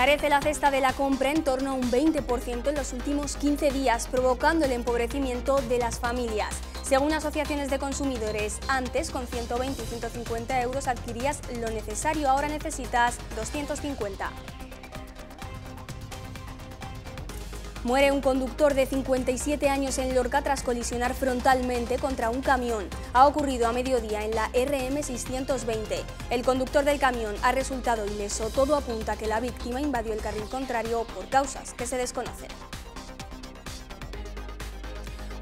Carece la cesta de la compra en torno a un 20% en los últimos 15 días, provocando el empobrecimiento de las familias. Según asociaciones de consumidores, antes con 120 y 150 euros adquirías lo necesario, ahora necesitas 250. Muere un conductor de 57 años en Lorca tras colisionar frontalmente contra un camión. Ha ocurrido a mediodía en la RM620. El conductor del camión ha resultado ileso. Todo apunta a que la víctima invadió el carril contrario por causas que se desconocen.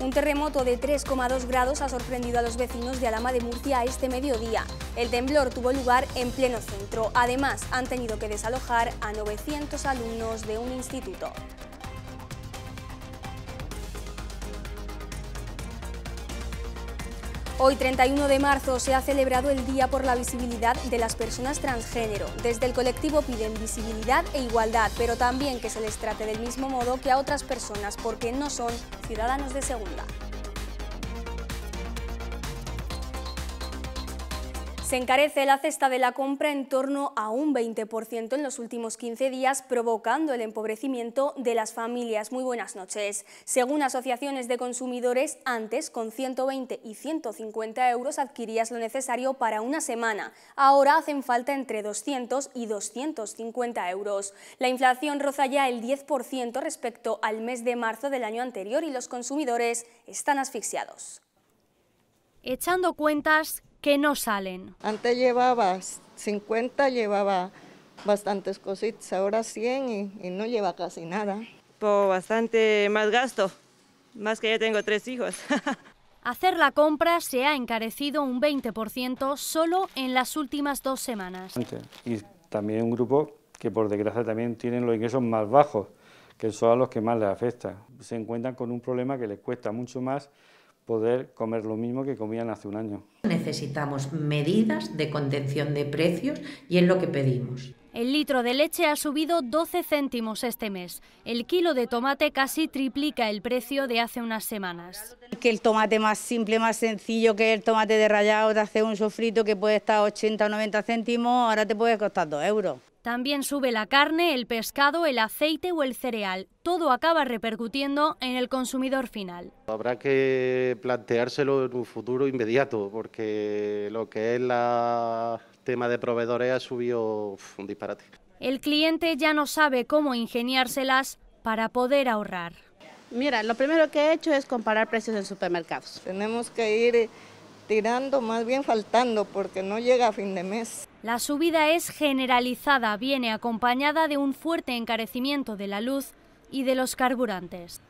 Un terremoto de 3,2 grados ha sorprendido a los vecinos de Alama de Murcia este mediodía. El temblor tuvo lugar en pleno centro. Además, han tenido que desalojar a 900 alumnos de un instituto. Hoy, 31 de marzo, se ha celebrado el Día por la Visibilidad de las Personas Transgénero. Desde el colectivo piden visibilidad e igualdad, pero también que se les trate del mismo modo que a otras personas porque no son ciudadanos de segunda. Se encarece la cesta de la compra en torno a un 20% en los últimos 15 días, provocando el empobrecimiento de las familias. Muy buenas noches. Según asociaciones de consumidores, antes con 120 y 150 euros adquirías lo necesario para una semana. Ahora hacen falta entre 200 y 250 euros. La inflación roza ya el 10% respecto al mes de marzo del año anterior y los consumidores están asfixiados. Echando cuentas, que no salen. Antes llevaba 50, llevaba bastantes cositas, ahora 100 y, no lleva casi nada. Por bastante más gasto, más que ya tengo tres hijos. Hacer la compra se ha encarecido un 20% solo en las últimas dos semanas. Y también un grupo que por desgracia también tienen los ingresos más bajos, que son los que más les afecta. Se encuentran con un problema que les cuesta mucho más poder comer lo mismo que comían hace un año. Necesitamos medidas de contención de precios y es lo que pedimos. El litro de leche ha subido 12 céntimos este mes. El kilo de tomate casi triplica el precio de hace unas semanas. Que el tomate más simple, más sencillo, que el tomate de rallado, te hace un sofrito que puede estar 80 o 90 céntimos, ahora te puede costar 2 euros. También sube la carne, el pescado, el aceite o el cereal. Todo acaba repercutiendo en el consumidor final. Habrá que planteárselo en un futuro inmediato, porque lo que es el tema de proveedores ha subido un disparate. El cliente ya no sabe cómo ingeniárselas para poder ahorrar. Mira, lo primero que he hecho es comparar precios en supermercados. Tenemos que ir tirando, más bien faltando, porque no llega a fin de mes. La subida es generalizada, viene acompañada de un fuerte encarecimiento de la luz y de los carburantes.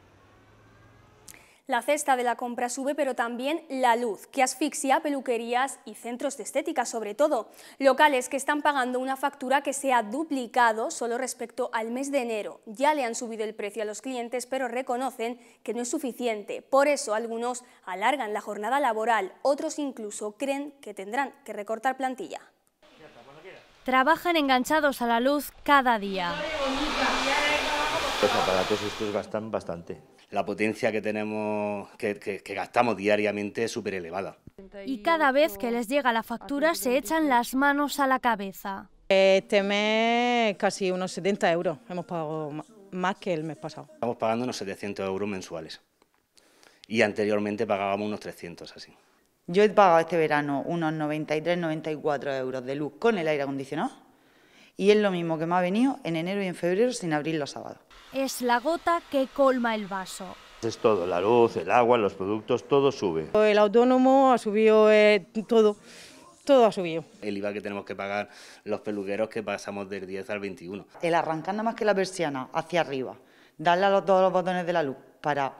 La cesta de la compra sube, pero también la luz, que asfixia peluquerías y centros de estética, sobre todo. Locales que están pagando una factura que se ha duplicado solo respecto al mes de enero. Ya le han subido el precio a los clientes, pero reconocen que no es suficiente. Por eso algunos alargan la jornada laboral, otros incluso creen que tendrán que recortar plantilla trabajan enganchados a la luz cada día. Los aparatos estos gastan bastante. La potencia que tenemos, que, que gastamos diariamente es súper elevada. Y cada vez que les llega la factura se echan las manos a la cabeza. Este mes casi unos 70 euros hemos pagado más que el mes pasado. Estamos pagando unos 700 euros mensuales y anteriormente pagábamos unos 300 así. Yo he pagado este verano unos 93, 94 euros de luz con el aire acondicionado y es lo mismo que me ha venido en enero y en febrero sin abrir los sábados. Es la gota que colma el vaso. Es todo, la luz, el agua, los productos, todo sube. El autónomo ha subido eh, todo, todo ha subido. El IVA que tenemos que pagar los peluqueros que pasamos del 10 al 21. El arrancar nada más que la persiana hacia arriba, darle a los, todos los botones de la luz para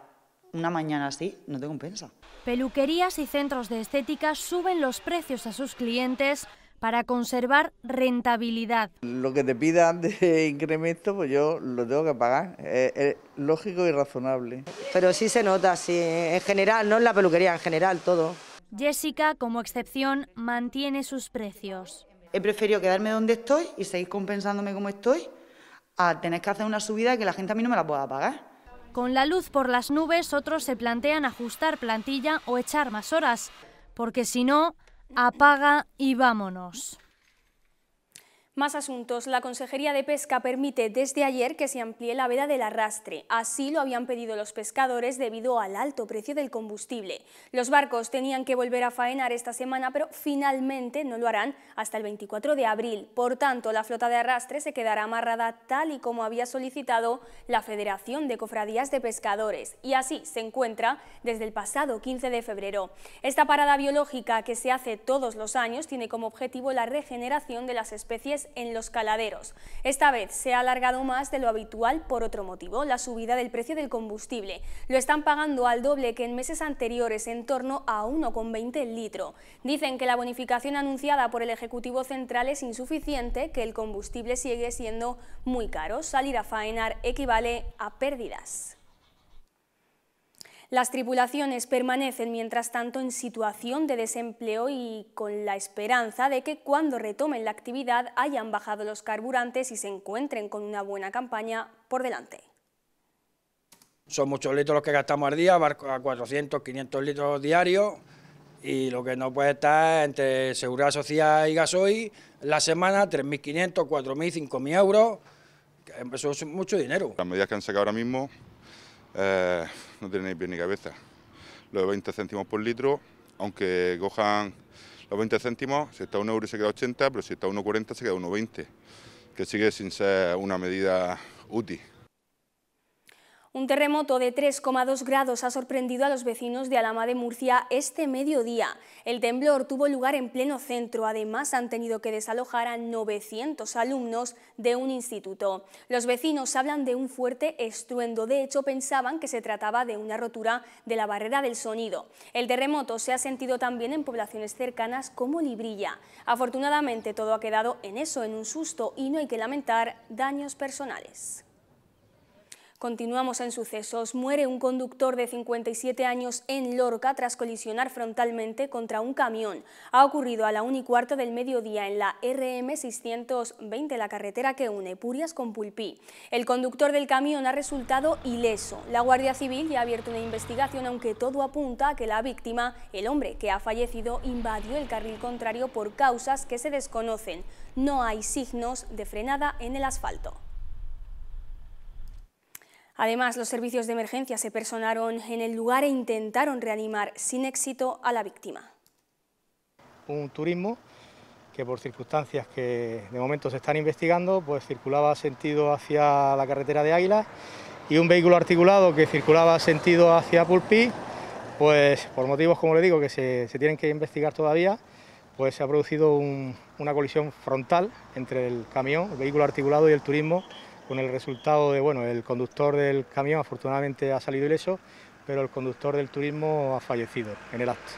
una mañana así, no te compensa. Peluquerías y centros de estética suben los precios a sus clientes para conservar rentabilidad. Lo que te pidan de incremento, pues yo lo tengo que pagar. Es, lógico y razonable. Pero sí se nota, sí, en general, no en la peluquería, en general todo. Jessica, como excepción, mantiene sus precios. He preferido quedarme donde estoy y seguir compensándome como estoy a tener que hacer una subida que la gente a mí no me la pueda pagar. Con la luz por las nubes, otros se plantean ajustar plantilla o echar más horas, porque si no, apaga y vámonos. Más asuntos. La Consejería de Pesca permite desde ayer que se amplíe la veda del arrastre. Así lo habían pedido los pescadores debido al alto precio del combustible. Los barcos tenían que volver a faenar esta semana, pero finalmente no lo harán hasta el 24 de abril. Por tanto, la flota de arrastre se quedará amarrada tal y como había solicitado la Federación de Cofradías de Pescadores. Y así se encuentra desde el pasado 15 de febrero. Esta parada biológica que se hace todos los años tiene como objetivo la regeneración de las especies en los caladeros. Esta vez se ha alargado más de lo habitual por otro motivo, la subida del precio del combustible. Lo están pagando al doble que en meses anteriores, en torno a 1,20 el litro. Dicen que la bonificación anunciada por el Ejecutivo Central es insuficiente, que el combustible sigue siendo muy caro. Salir a faenar equivale a pérdidas. Las tripulaciones permanecen, mientras tanto, en situación de desempleo y con la esperanza de que cuando retomen la actividad hayan bajado los carburantes y se encuentren con una buena campaña por delante. Son muchos litros los que gastamos al día, barco a 400, 500 litros diarios y lo que no puede estar entre Seguridad Social y Gasoil, la semana 3.500, 4.000, 5.000 euros, eso es mucho dinero. Las medidas que han sacado ahora mismo eh, no tiene ni ni cabeza. Los 20 céntimos por litro, aunque cojan los 20 céntimos, si está a 1 euro se queda 80, pero si está a 1,40 se queda 1,20, que sigue sin ser una medida útil. Un terremoto de 3,2 grados ha sorprendido a los vecinos de Alama de Murcia este mediodía. El temblor tuvo lugar en pleno centro. Además, han tenido que desalojar a 900 alumnos de un instituto. Los vecinos hablan de un fuerte estruendo. De hecho, pensaban que se trataba de una rotura de la barrera del sonido. El terremoto se ha sentido también en poblaciones cercanas como Librilla. Afortunadamente, todo ha quedado en eso, en un susto, y no hay que lamentar daños personales. Continuamos en sucesos. Muere un conductor de 57 años en Lorca tras colisionar frontalmente contra un camión. Ha ocurrido a la 1 y cuarto del mediodía en la RM 620, la carretera que une Purias con Pulpí. El conductor del camión ha resultado ileso. La Guardia Civil ya ha abierto una investigación, aunque todo apunta a que la víctima, el hombre que ha fallecido, invadió el carril contrario por causas que se desconocen. No hay signos de frenada en el asfalto. Además, los servicios de emergencia se personaron en el lugar e intentaron reanimar sin éxito a la víctima. Un turismo que por circunstancias que de momento se están investigando, pues circulaba sentido hacia la carretera de Águila y un vehículo articulado que circulaba sentido hacia Pulpí, pues por motivos, como le digo, que se, tienen que investigar todavía, pues se ha producido una colisión frontal entre el camión, el vehículo articulado y el turismo con el resultado de, bueno, el conductor del camión afortunadamente ha salido ileso, pero el conductor del turismo ha fallecido en el acto.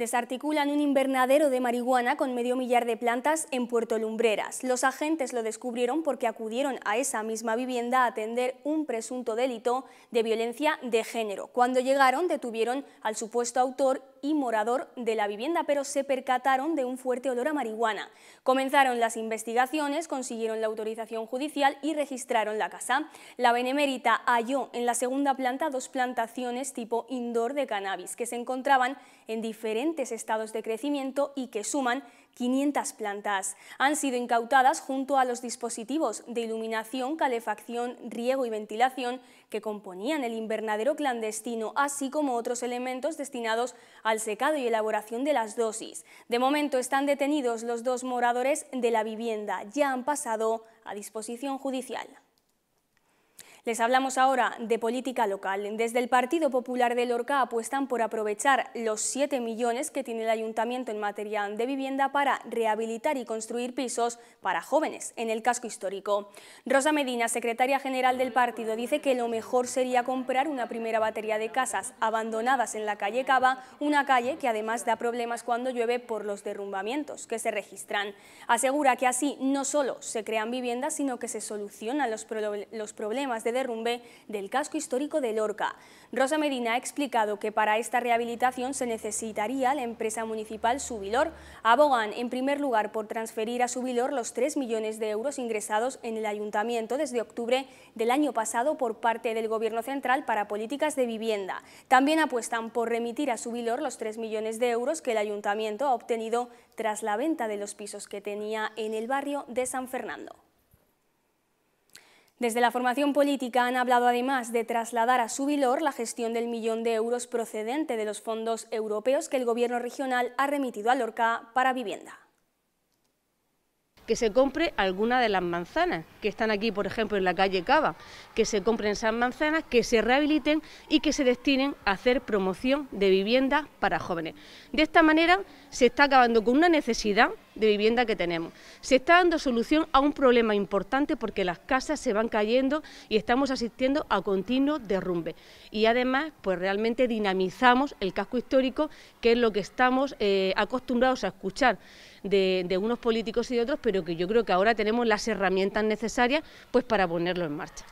Desarticulan un invernadero de marihuana con medio millar de plantas en Puerto Lumbreras. Los agentes lo descubrieron porque acudieron a esa misma vivienda a atender un presunto delito de violencia de género. Cuando llegaron detuvieron al supuesto autor y morador de la vivienda, pero se percataron de un fuerte olor a marihuana. Comenzaron las investigaciones, consiguieron la autorización judicial y registraron la casa. La Benemérita halló en la segunda planta dos plantaciones tipo indoor de cannabis que se encontraban en diferentes estados de crecimiento y que suman 500 plantas. Han sido incautadas junto a los dispositivos de iluminación, calefacción, riego y ventilación que componían el invernadero clandestino, así como otros elementos destinados al secado y elaboración de las dosis. De momento están detenidos los dos moradores de la vivienda. Ya han pasado a disposición judicial. Les hablamos ahora de política local. Desde el Partido Popular de Lorca apuestan por aprovechar los 7 millones que tiene el ayuntamiento en materia de vivienda para rehabilitar y construir pisos para jóvenes en el casco histórico. Rosa Medina, secretaria general del partido, dice que lo mejor sería comprar una primera batería de casas abandonadas en la calle Cava, una calle que además da problemas cuando llueve por los derrumbamientos que se registran. Asegura que así no solo se crean viviendas, sino que se solucionan los, los problemas de derrumbe del casco histórico de Lorca. Rosa Medina ha explicado que para esta rehabilitación se necesitaría la empresa municipal Subilor. Abogan, en primer lugar, por transferir a Subilor los 3 millones de euros ingresados en el ayuntamiento desde octubre del año pasado por parte del Gobierno Central para políticas de vivienda. También apuestan por remitir a Subilor los 3 millones de euros que el ayuntamiento ha obtenido tras la venta de los pisos que tenía en el barrio de San Fernando. Desde la formación política han hablado además de trasladar a su vilor la gestión del millón de euros procedente de los fondos europeos que el Gobierno regional ha remitido a Lorca para vivienda. Que se compre alguna de las manzanas que están aquí, por ejemplo, en la calle Cava, que se compren esas manzanas, que se rehabiliten y que se destinen a hacer promoción de vivienda para jóvenes. De esta manera se está acabando con una necesidad de vivienda que tenemos. Se está dando solución a un problema importante porque las casas se van cayendo y estamos asistiendo a continuo derrumbe. Y además, pues realmente dinamizamos el casco histórico, que es lo que estamos eh, acostumbrados a escuchar de, de, unos políticos y de otros, pero que yo creo que ahora tenemos las herramientas necesarias pues para ponerlo en marcha.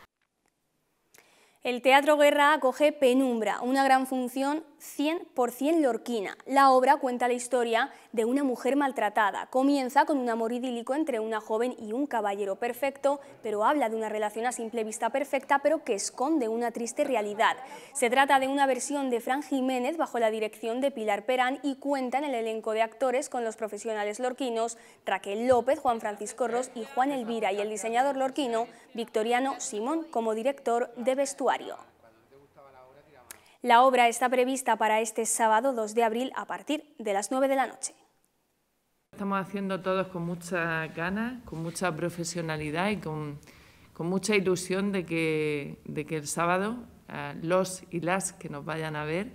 El Teatro Guerra acoge Penumbra, una gran función 100% lorquina. La obra cuenta la historia de una mujer maltratada. Comienza con un amor idílico entre una joven y un caballero perfecto, pero habla de una relación a simple vista perfecta, pero que esconde una triste realidad. Se trata de una versión de Fran Jiménez bajo la dirección de Pilar Perán y cuenta en el elenco de actores con los profesionales lorquinos Raquel López, Juan Francisco Ross y Juan Elvira y el diseñador lorquino victoriano Simón como director de vestuario. La obra está prevista para este sábado 2 de abril a partir de las 9 de la noche. Estamos haciendo todos con mucha ganas, con mucha profesionalidad y con, mucha ilusión de que, de que el sábado eh, los y las que nos vayan a ver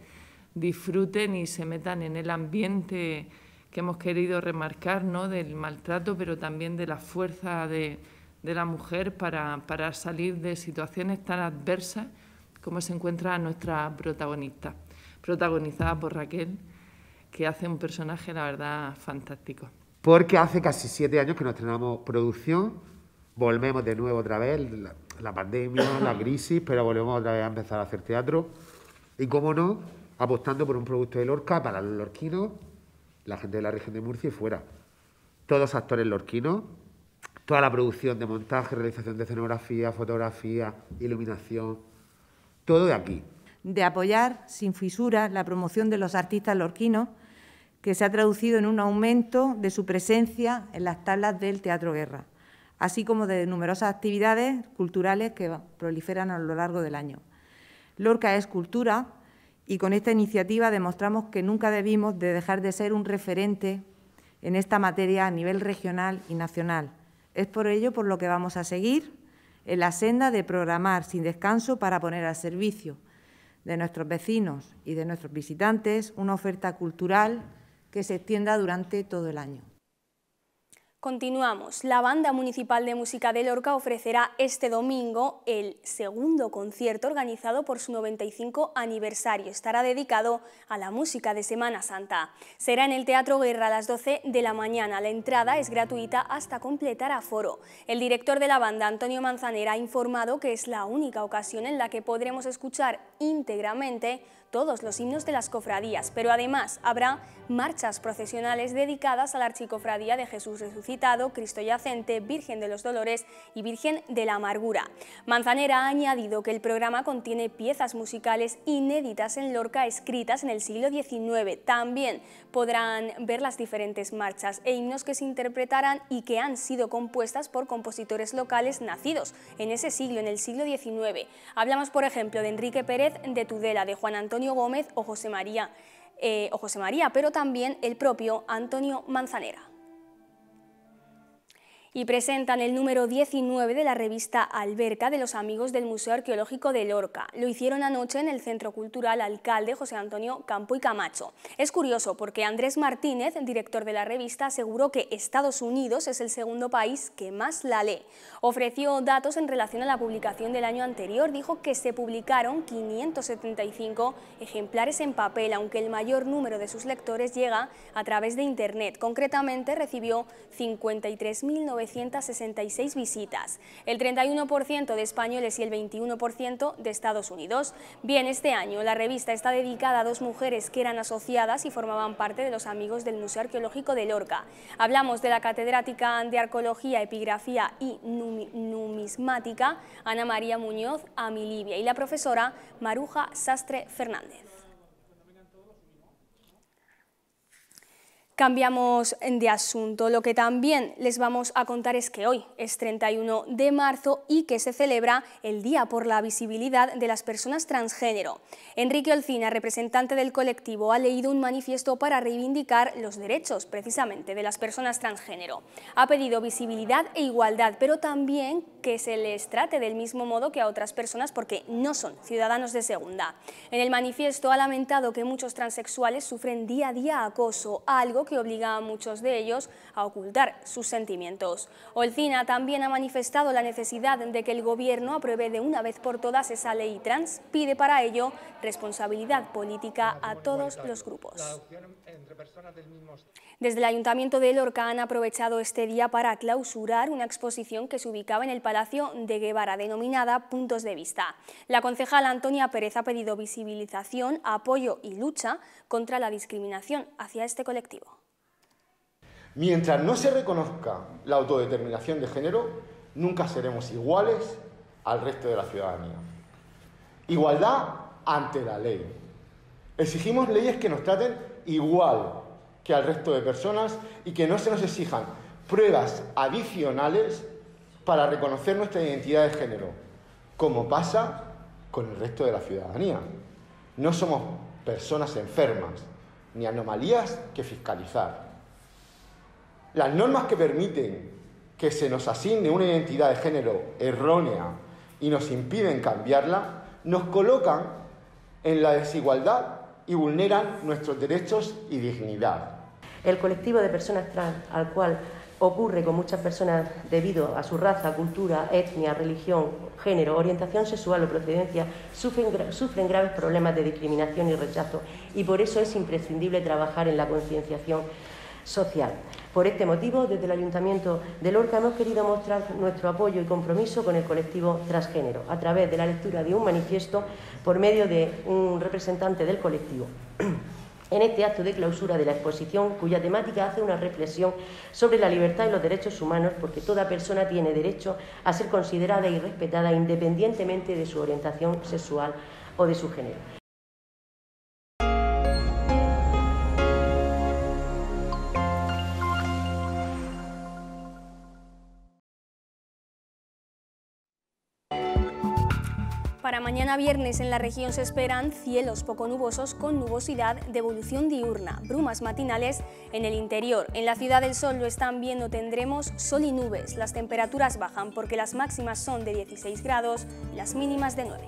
disfruten y se metan en el ambiente que hemos querido remarcar, ¿no? del maltrato, pero también de la fuerza de, de la mujer para, para salir de situaciones tan adversas como se encuentra nuestra protagonista, protagonizada por Raquel, que hace un personaje, la verdad, fantástico. Porque hace casi siete años que nos estrenamos producción, volvemos de nuevo otra vez, la, pandemia, la crisis, pero volvemos otra vez a empezar a hacer teatro. Y cómo no, apostando por un producto de Lorca para los lorquinos, la gente de la región de Murcia y fuera. Todos actores lorquinos, toda la producción de montaje, realización de escenografía, fotografía, iluminación, todo de aquí. De apoyar sin fisuras la promoción de los artistas lorquinos, que se ha traducido en un aumento de su presencia en las tablas del Teatro Guerra, así como de numerosas actividades culturales que proliferan a lo largo del año. Lorca es cultura y con esta iniciativa demostramos que nunca debimos de dejar de ser un referente en esta materia a nivel regional y nacional es por ello por lo que vamos a seguir en la senda de programar sin descanso para poner al servicio de nuestros vecinos y de nuestros visitantes una oferta cultural que se extienda durante todo el año. Continuamos. La Banda Municipal de Música de Lorca ofrecerá este domingo el segundo concierto organizado por su 95 aniversario. Estará dedicado a la música de Semana Santa. Será en el Teatro Guerra a las 12 de la mañana. La entrada es gratuita hasta completar aforo. El director de la banda, Antonio Manzanera, ha informado que es la única ocasión en la que podremos escuchar íntegramente todos los himnos de las cofradías, pero además habrá marchas procesionales dedicadas a la Archicofradía de Jesús Resucitado, Cristo Yacente, Virgen de los Dolores y Virgen de la Amargura. Manzanera ha añadido que el programa contiene piezas musicales inéditas en Lorca escritas en el siglo XIX. También podrán ver las diferentes marchas e himnos que se interpretarán y que han sido compuestas por compositores locales nacidos en ese siglo, en el siglo XIX. Hablamos, por ejemplo, de Enrique Pérez de Tudela, de Juan Antonio Gómez o José María, eh, o José María pero también el propio Antonio Manzanera y presentan el número 19 de la revista Alberca de los amigos del Museo Arqueológico de Lorca. Lo hicieron anoche en el Centro Cultural Alcalde José Antonio Campo y Camacho. Es curioso porque Andrés Martínez, director de la revista, aseguró que Estados Unidos es el segundo país que más la lee. Ofreció datos en relación a la publicación del año anterior, dijo que se publicaron 575 ejemplares en papel, aunque el mayor número de sus lectores llega a través de Internet. Concretamente recibió 53.900 966 visitas, el 31% de españoles y el 21% de Estados Unidos. Bien, este año la revista está dedicada a dos mujeres que eran asociadas y formaban parte de los amigos del Museo Arqueológico de Lorca. Hablamos de la catedrática de Arqueología, Epigrafía y Numismática, Ana María Muñoz Amilibia, y la profesora Maruja Sastre Fernández. Cambiamos de asunto. Lo que también les vamos a contar es que hoy es 31 de marzo y que se celebra el Día por la Visibilidad de las Personas Transgénero. Enrique Olcina, representante del colectivo, ha leído un manifiesto para reivindicar los derechos precisamente de las personas transgénero. Ha pedido visibilidad e igualdad, pero también que se les trate del mismo modo que a otras personas porque no son ciudadanos de segunda. En el manifiesto ha lamentado que muchos transexuales sufren día a día acoso, algo que ...y obliga a muchos de ellos a ocultar sus sentimientos. Olcina también ha manifestado la necesidad de que el Gobierno apruebe de una vez por todas esa ley trans. Pide para ello responsabilidad política a todos los grupos. Desde el Ayuntamiento de Lorca han aprovechado este día para clausurar una exposición que se ubicaba en el Palacio de Guevara, denominada Puntos de Vista. La concejal Antonia Pérez ha pedido visibilización, apoyo y lucha contra la discriminación hacia este colectivo. Mientras no se reconozca la autodeterminación de género, nunca seremos iguales al resto de la ciudadanía. Igualdad ante la ley. Exigimos leyes que nos traten igual que al resto de personas y que no se nos exijan pruebas adicionales para reconocer nuestra identidad de género, como pasa con el resto de la ciudadanía. No somos personas enfermas ni anomalías que fiscalizar. Las normas que permiten que se nos asigne una identidad de género errónea y nos impiden cambiarla, nos colocan en la desigualdad y vulneran nuestros derechos y dignidad. El colectivo de personas trans, al cual ocurre con muchas personas debido a su raza, cultura, etnia, religión, género, orientación sexual o procedencia, sufren, sufren, graves problemas de discriminación y rechazo y por eso es imprescindible trabajar en la concienciación social. Por este motivo, desde el Ayuntamiento de Lorca hemos querido mostrar nuestro apoyo y compromiso con el colectivo transgénero a través de la lectura de un manifiesto por medio de un representante del colectivo. En este acto de clausura de la exposición, cuya temática hace una reflexión sobre la libertad y los derechos humanos, porque toda persona tiene derecho a ser considerada y respetada independientemente de su orientación sexual o de su género. Mañana viernes en la región se esperan cielos poco nubosos con nubosidad de evolución diurna, brumas matinales en el interior. En la Ciudad del Sol lo están viendo, tendremos sol y nubes. Las temperaturas bajan porque las máximas son de 16 grados y las mínimas de 9.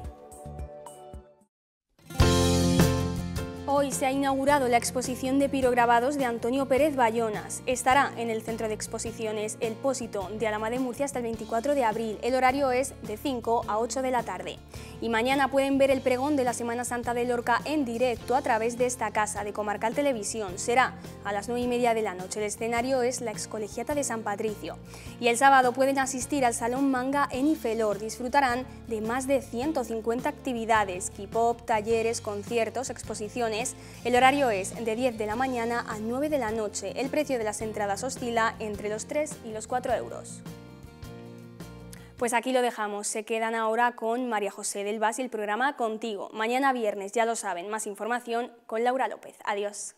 Hoy se ha inaugurado la exposición de pirograbados de Antonio Pérez Bayonas. Estará en el Centro de Exposiciones El Pósito de Alama de Murcia hasta el 24 de abril. El horario es de 5 a 8 de la tarde. Y mañana pueden ver el pregón de la Semana Santa de Lorca en directo a través de esta casa de Comarcal Televisión. Será a las 9 y media de la noche. El escenario es la Excolegiata de San Patricio. Y el sábado pueden asistir al Salón Manga en Ifelor. Disfrutarán de más de 150 actividades, k-pop, talleres, conciertos, exposiciones el horario es de 10 de la mañana a 9 de la noche. El precio de las entradas oscila entre los 3 y los 4 euros. Pues aquí lo dejamos, se quedan ahora con María José del Vas y el programa Contigo. Mañana viernes, ya lo saben, más información con Laura López. Adiós.